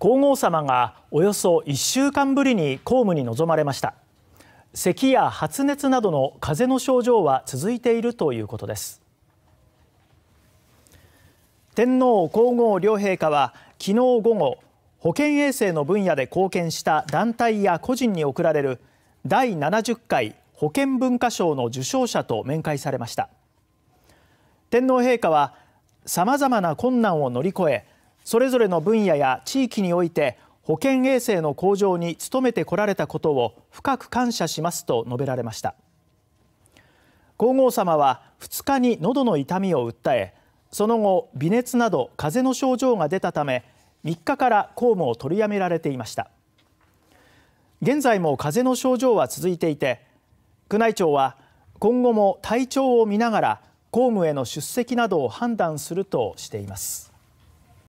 皇后さまがおよそ1週間ぶりに公務に臨まれました咳や発熱などの風邪の症状は続いているということです天皇皇后両陛下は昨日午後保健衛生の分野で貢献した団体や個人に贈られる第70回保健文化賞の受賞者と面会されました天皇陛下はさまざまな困難を乗り越えそれぞれの分野や地域において保健衛生の向上に努めてこられたことを深く感謝しますと述べられました皇后さまは2日に喉の痛みを訴えその後微熱など風邪の症状が出たため3日から公務を取りやめられていました現在も風邪の症状は続いていて宮内庁は今後も体調を見ながら公務への出席などを判断するとしています